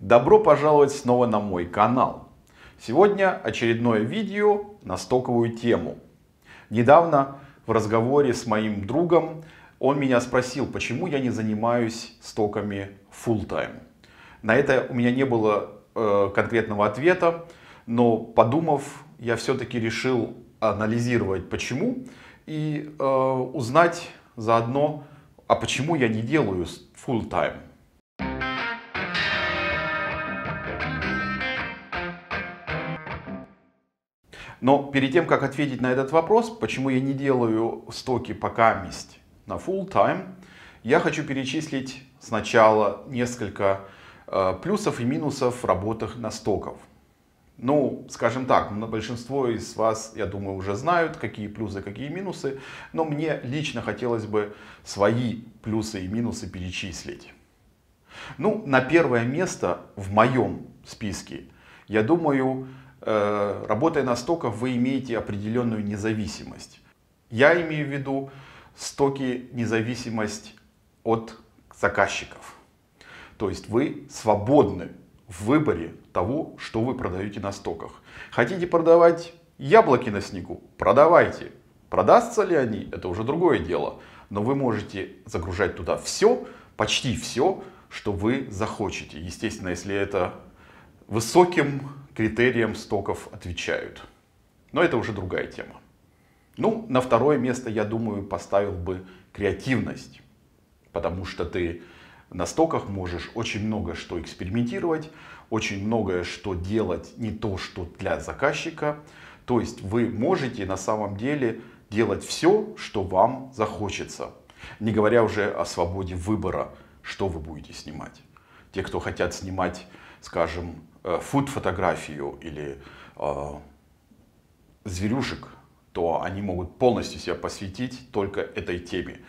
Добро пожаловать снова на мой канал. Сегодня очередное видео на стоковую тему. Недавно в разговоре с моим другом он меня спросил, почему я не занимаюсь стоками full time. На это у меня не было э, конкретного ответа, но подумав, я все-таки решил анализировать почему и э, узнать заодно, а почему я не делаю full time. Но перед тем, как ответить на этот вопрос, почему я не делаю стоки пока месть на full time, я хочу перечислить сначала несколько э, плюсов и минусов работах на стоков. Ну, скажем так, большинство из вас, я думаю, уже знают, какие плюсы, какие минусы, но мне лично хотелось бы свои плюсы и минусы перечислить. Ну, на первое место в моем списке, я думаю, Э, работая на стоках, вы имеете определенную независимость. Я имею в виду стоки независимость от заказчиков. То есть вы свободны в выборе того, что вы продаете на стоках. Хотите продавать яблоки на снегу? Продавайте. Продастся ли они? Это уже другое дело. Но вы можете загружать туда все, почти все, что вы захочете. Естественно, если это высоким критериям стоков отвечают. Но это уже другая тема. Ну, на второе место, я думаю, поставил бы креативность. Потому что ты на стоках можешь очень много что экспериментировать, очень многое что делать не то, что для заказчика. То есть вы можете на самом деле делать все, что вам захочется. Не говоря уже о свободе выбора, что вы будете снимать. Те, кто хотят снимать, скажем, Э, фуд-фотографию или э, зверюшек, то они могут полностью себя посвятить только этой теме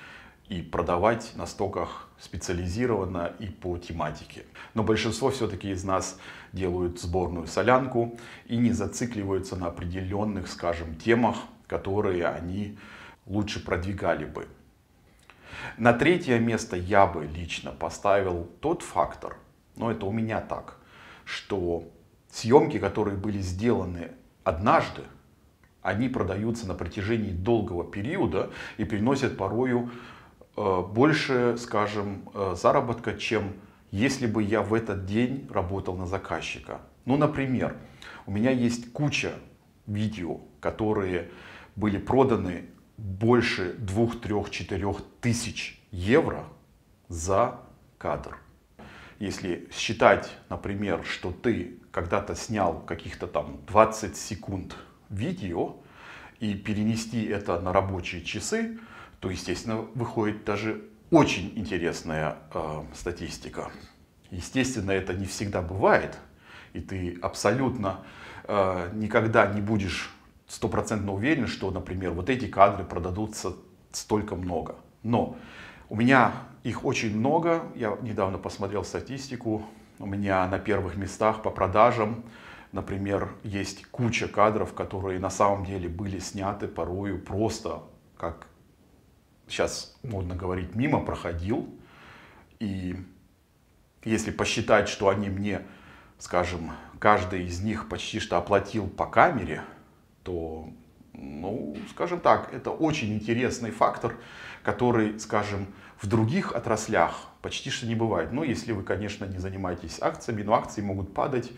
и продавать на стоках специализированно и по тематике. Но большинство все-таки из нас делают сборную солянку и не зацикливаются на определенных, скажем, темах, которые они лучше продвигали бы. На третье место я бы лично поставил тот фактор, но это у меня так, что съемки, которые были сделаны однажды, они продаются на протяжении долгого периода и приносят порою э, больше, скажем, э, заработка, чем если бы я в этот день работал на заказчика. Ну, например, у меня есть куча видео, которые были проданы больше 2-3-4 тысяч евро за кадр если считать, например, что ты когда-то снял каких-то там 20 секунд видео и перенести это на рабочие часы, то, естественно, выходит даже очень интересная э, статистика. Естественно, это не всегда бывает, и ты абсолютно э, никогда не будешь стопроцентно уверен, что, например, вот эти кадры продадутся столько много. Но у меня их очень много. Я недавно посмотрел статистику. У меня на первых местах по продажам, например, есть куча кадров, которые на самом деле были сняты порою просто, как сейчас модно говорить, мимо проходил. И если посчитать, что они мне, скажем, каждый из них почти что оплатил по камере, то, ну, скажем так, это очень интересный фактор, который, скажем, в других отраслях почти что не бывает. Ну, если вы, конечно, не занимаетесь акциями, но акции могут падать,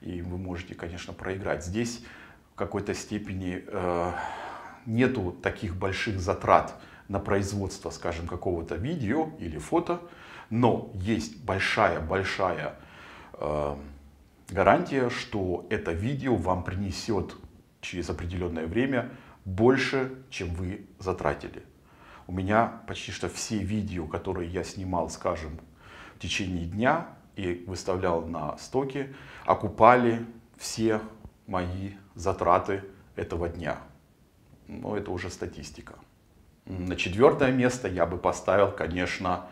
и вы можете, конечно, проиграть. Здесь в какой-то степени э, нету таких больших затрат на производство, скажем, какого-то видео или фото, но есть большая-большая э, гарантия, что это видео вам принесет через определенное время больше, чем вы затратили у меня почти что все видео, которые я снимал, скажем, в течение дня и выставлял на стоке, окупали все мои затраты этого дня. Но ну, это уже статистика. На четвертое место я бы поставил, конечно,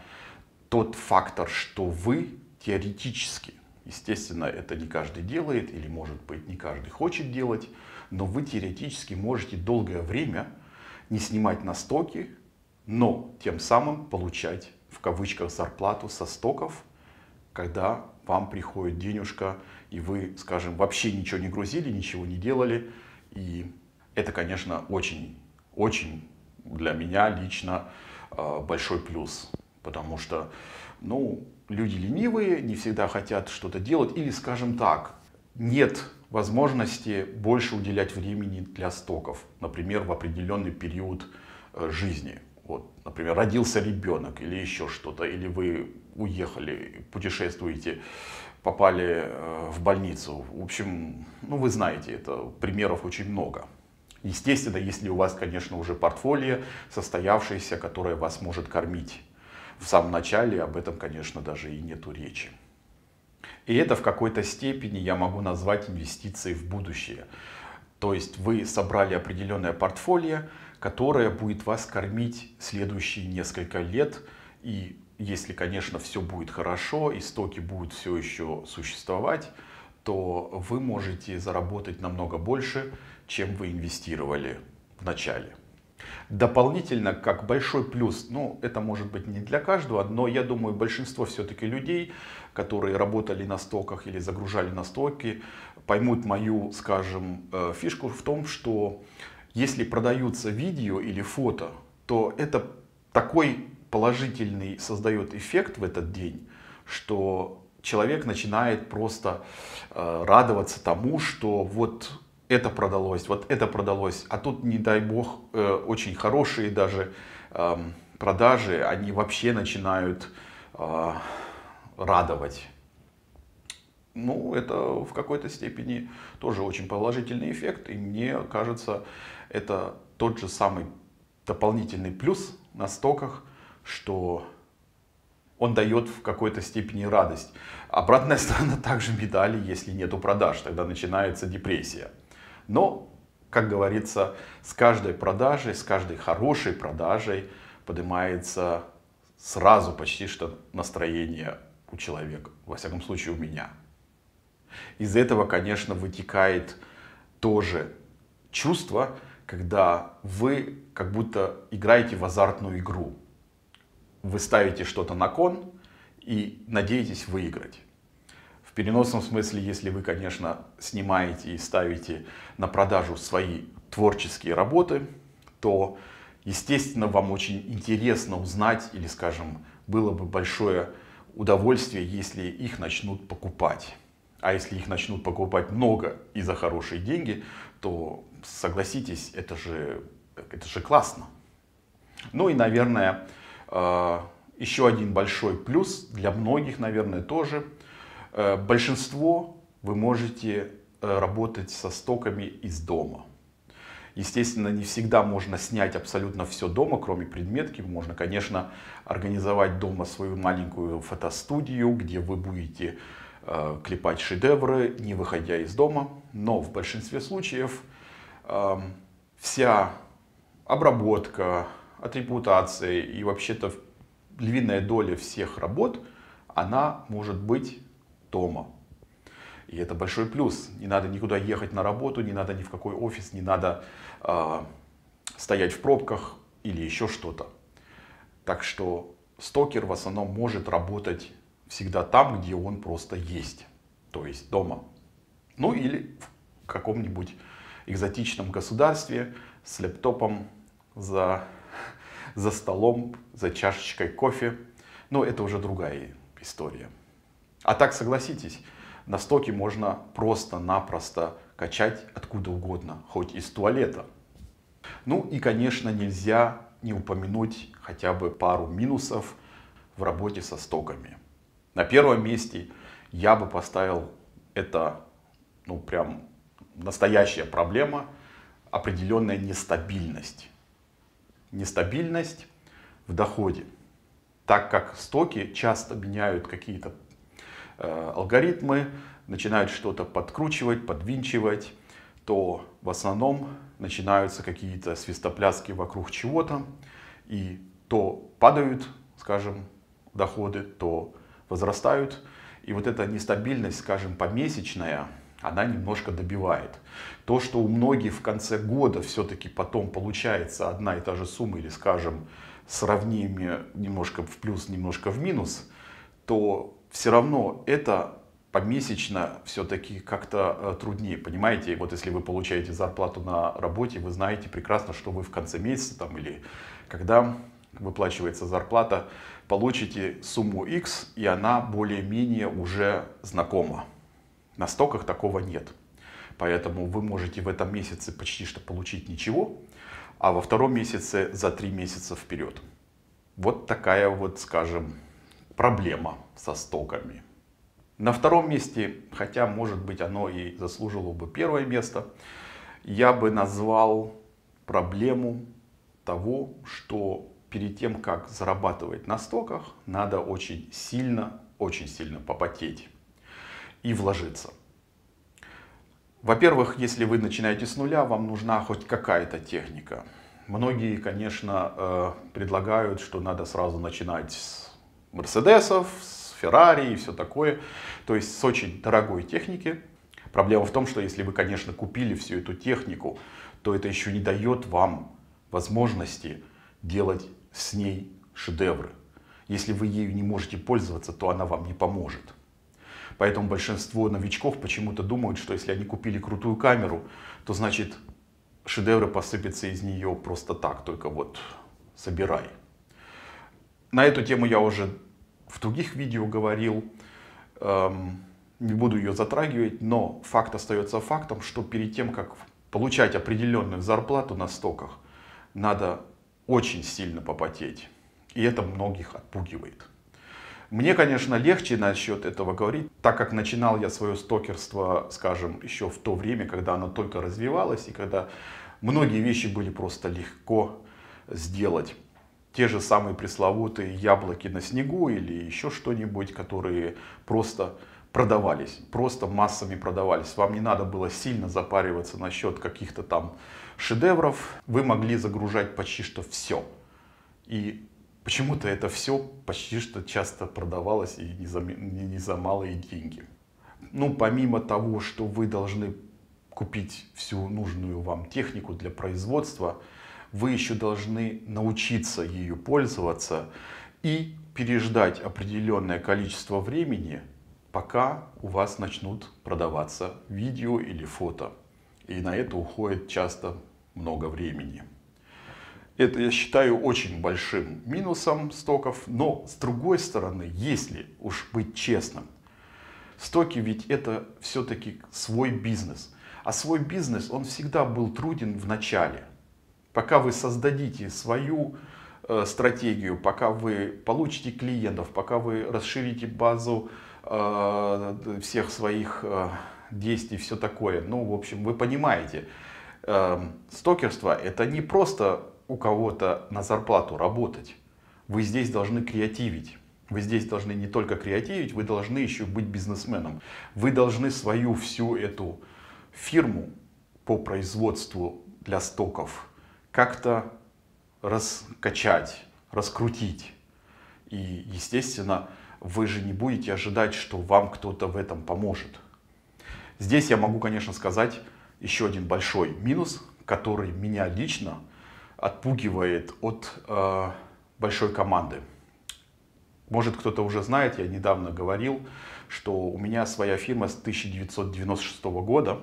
тот фактор, что вы теоретически, естественно, это не каждый делает или, может быть, не каждый хочет делать, но вы теоретически можете долгое время не снимать на стоки но тем самым получать в кавычках зарплату со стоков, когда вам приходит денежка, и вы, скажем, вообще ничего не грузили, ничего не делали. И это, конечно, очень, очень для меня лично а, большой плюс, потому что, ну, люди ленивые, не всегда хотят что-то делать, или, скажем так, нет возможности больше уделять времени для стоков, например, в определенный период э, жизни. Вот, например, родился ребенок или еще что-то, или вы уехали, путешествуете, попали э, в больницу. В общем, ну вы знаете, это примеров очень много. Естественно, если у вас, конечно, уже портфолио состоявшееся, которое вас может кормить. В самом начале об этом, конечно, даже и нету речи. И это в какой-то степени я могу назвать инвестицией в будущее. То есть вы собрали определенное портфолио, которая будет вас кормить следующие несколько лет. И если, конечно, все будет хорошо, и стоки будут все еще существовать, то вы можете заработать намного больше, чем вы инвестировали в начале. Дополнительно, как большой плюс, ну это может быть не для каждого, но я думаю большинство все-таки людей, которые работали на стоках или загружали на стоки, поймут мою, скажем, э, фишку в том, что если продаются видео или фото, то это такой положительный создает эффект в этот день, что человек начинает просто э, радоваться тому, что вот это продалось, вот это продалось, а тут, не дай бог, э, очень хорошие даже э, продажи, они вообще начинают э, радовать. Ну, это в какой-то степени тоже очень положительный эффект, и мне кажется, это тот же самый дополнительный плюс на стоках, что он дает в какой-то степени радость. Обратная сторона также медали, если нету продаж, тогда начинается депрессия. Но, как говорится, с каждой продажей, с каждой хорошей продажей поднимается сразу почти что настроение у человека, во всяком случае у меня. Из этого, конечно, вытекает тоже чувство, когда вы как будто играете в азартную игру. Вы ставите что-то на кон и надеетесь выиграть. В переносном смысле, если вы, конечно, снимаете и ставите на продажу свои творческие работы, то, естественно, вам очень интересно узнать или, скажем, было бы большое удовольствие, если их начнут покупать. А если их начнут покупать много и за хорошие деньги, то согласитесь, это же, это же классно. Ну и, наверное, э, еще один большой плюс для многих, наверное, тоже. Э, большинство вы можете э, работать со стоками из дома. Естественно, не всегда можно снять абсолютно все дома, кроме предметки. Можно, конечно, организовать дома свою маленькую фотостудию, где вы будете э, клепать шедевры, не выходя из дома. Но в большинстве случаев вся обработка, атрибутация и вообще-то львиная доля всех работ, она может быть дома. И это большой плюс. Не надо никуда ехать на работу, не надо ни в какой офис, не надо э, стоять в пробках или еще что-то. Так что стокер в основном может работать всегда там, где он просто есть. То есть дома. Ну или в каком-нибудь экзотичном государстве с лэптопом за, за столом, за чашечкой кофе. Но ну, это уже другая история. А так согласитесь, на стоке можно просто-напросто качать откуда угодно, хоть из туалета. Ну и, конечно, нельзя не упомянуть хотя бы пару минусов в работе со стоками. На первом месте я бы поставил это, ну прям настоящая проблема – определенная нестабильность. Нестабильность в доходе. Так как стоки часто меняют какие-то э, алгоритмы, начинают что-то подкручивать, подвинчивать, то в основном начинаются какие-то свистопляски вокруг чего-то, и то падают, скажем, доходы, то возрастают. И вот эта нестабильность, скажем, помесячная – она немножко добивает. То, что у многих в конце года все-таки потом получается одна и та же сумма, или, скажем, сравнение немножко в плюс, немножко в минус, то все равно это помесячно все-таки как-то э, труднее, понимаете? вот если вы получаете зарплату на работе, вы знаете прекрасно, что вы в конце месяца там или когда выплачивается зарплата, получите сумму X, и она более-менее уже знакома. На стоках такого нет. Поэтому вы можете в этом месяце почти что получить ничего, а во втором месяце за три месяца вперед. Вот такая вот, скажем, проблема со стоками. На втором месте, хотя, может быть, оно и заслужило бы первое место, я бы назвал проблему того, что перед тем, как зарабатывать на стоках, надо очень сильно, очень сильно попотеть и вложиться. Во-первых, если вы начинаете с нуля, вам нужна хоть какая-то техника. Многие, конечно, э, предлагают, что надо сразу начинать с Мерседесов, с Феррари и все такое. То есть с очень дорогой техники. Проблема в том, что если вы, конечно, купили всю эту технику, то это еще не дает вам возможности делать с ней шедевры. Если вы ею не можете пользоваться, то она вам не поможет. Поэтому большинство новичков почему-то думают, что если они купили крутую камеру, то значит шедевры посыпятся из нее просто так, только вот собирай. На эту тему я уже в других видео говорил, эм, не буду ее затрагивать, но факт остается фактом, что перед тем, как получать определенную зарплату на стоках, надо очень сильно попотеть. И это многих отпугивает. Мне, конечно, легче насчет этого говорить, так как начинал я свое стокерство, скажем, еще в то время, когда оно только развивалось и когда многие вещи были просто легко сделать. Те же самые пресловутые яблоки на снегу или еще что-нибудь, которые просто продавались, просто массами продавались. Вам не надо было сильно запариваться насчет каких-то там шедевров. Вы могли загружать почти что все. И Почему-то это все почти что часто продавалось и не за, не за малые деньги. Ну, помимо того, что вы должны купить всю нужную вам технику для производства, вы еще должны научиться ею пользоваться и переждать определенное количество времени, пока у вас начнут продаваться видео или фото. И на это уходит часто много времени. Это я считаю очень большим минусом стоков, но с другой стороны, если уж быть честным, стоки ведь это все-таки свой бизнес. А свой бизнес, он всегда был труден в начале. Пока вы создадите свою э, стратегию, пока вы получите клиентов, пока вы расширите базу э, всех своих э, действий, все такое. Ну, в общем, вы понимаете, эм, стокерство это не просто у кого-то на зарплату работать, вы здесь должны креативить. Вы здесь должны не только креативить, вы должны еще быть бизнесменом. Вы должны свою всю эту фирму по производству для стоков как-то раскачать, раскрутить. И, естественно, вы же не будете ожидать, что вам кто-то в этом поможет. Здесь я могу, конечно, сказать еще один большой минус, который меня лично отпугивает от э, большой команды. Может, кто-то уже знает, я недавно говорил, что у меня своя фирма с 1996 года.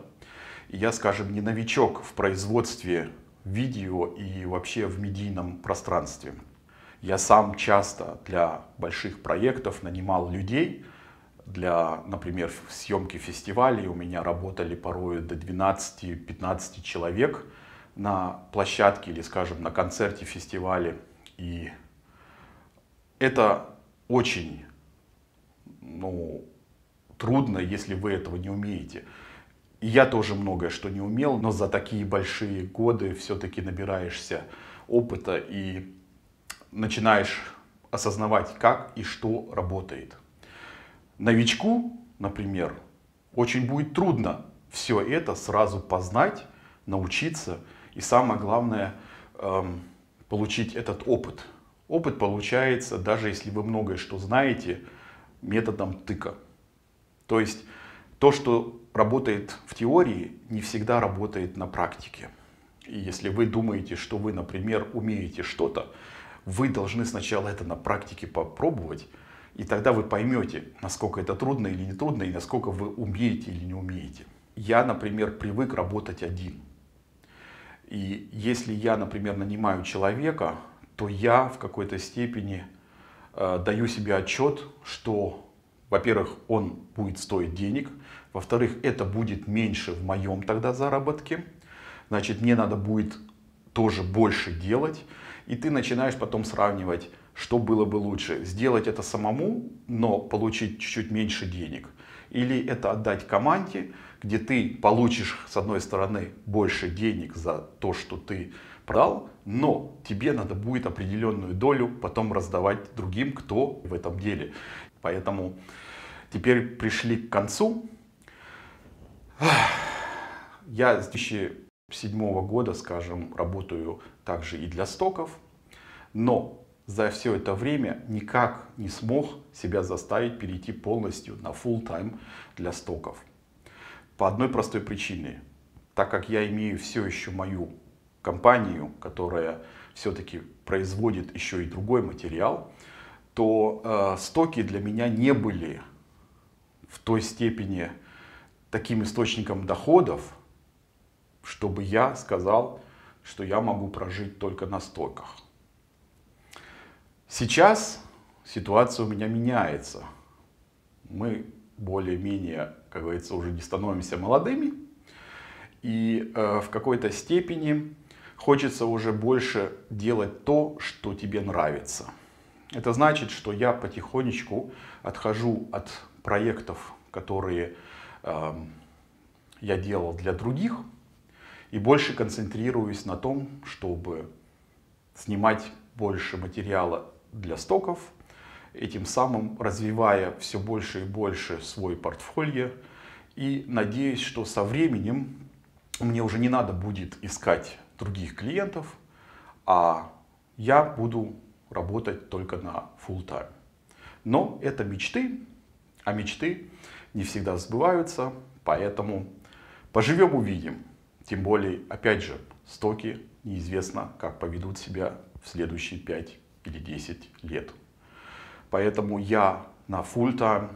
И я, скажем, не новичок в производстве видео и вообще в медийном пространстве. Я сам часто для больших проектов нанимал людей. Для, например, съемки фестивалей у меня работали порой до 12-15 человек – на площадке или, скажем, на концерте, фестивале. И это очень ну, трудно, если вы этого не умеете. И я тоже многое что не умел, но за такие большие годы все-таки набираешься опыта и начинаешь осознавать, как и что работает. Новичку, например, очень будет трудно все это сразу познать, научиться и самое главное, эм, получить этот опыт. Опыт получается, даже если вы многое что знаете, методом тыка. То есть то, что работает в теории, не всегда работает на практике. И если вы думаете, что вы, например, умеете что-то, вы должны сначала это на практике попробовать, и тогда вы поймете, насколько это трудно или не трудно, и насколько вы умеете или не умеете. Я, например, привык работать один. И если я, например, нанимаю человека, то я в какой-то степени э, даю себе отчет, что, во-первых, он будет стоить денег, во-вторых, это будет меньше в моем тогда заработке, значит, мне надо будет тоже больше делать, и ты начинаешь потом сравнивать, что было бы лучше, сделать это самому, но получить чуть-чуть меньше денег – или это отдать команде, где ты получишь, с одной стороны, больше денег за то, что ты продал, но тебе надо будет определенную долю потом раздавать другим, кто в этом деле. Поэтому теперь пришли к концу. Я с 2007 года, скажем, работаю также и для стоков, но за все это время никак не смог себя заставить перейти полностью на full time для стоков. По одной простой причине. Так как я имею все еще мою компанию, которая все-таки производит еще и другой материал, то э, стоки для меня не были в той степени таким источником доходов, чтобы я сказал, что я могу прожить только на стоках. Сейчас ситуация у меня меняется. Мы более-менее, как говорится, уже не становимся молодыми. И э, в какой-то степени хочется уже больше делать то, что тебе нравится. Это значит, что я потихонечку отхожу от проектов, которые э, я делал для других, и больше концентрируюсь на том, чтобы снимать больше материала для стоков, и тем самым развивая все больше и больше свой портфолио. И надеюсь, что со временем мне уже не надо будет искать других клиентов, а я буду работать только на full time. Но это мечты, а мечты не всегда сбываются, поэтому поживем увидим. Тем более, опять же, стоки неизвестно, как поведут себя в следующие 5 или 10 лет. Поэтому я на фулл time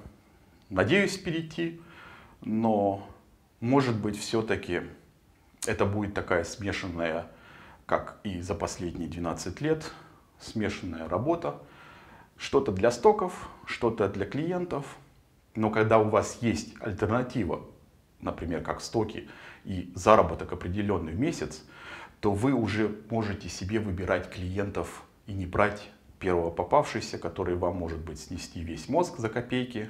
надеюсь перейти, но может быть все-таки это будет такая смешанная, как и за последние 12 лет, смешанная работа. Что-то для стоков, что-то для клиентов. Но когда у вас есть альтернатива, например, как стоки и заработок определенный в месяц, то вы уже можете себе выбирать клиентов и не брать первого попавшегося, который вам может быть снести весь мозг за копейки,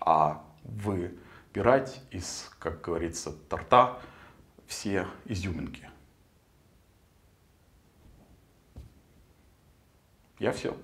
а выбирать из, как говорится, торта все изюминки. Я все.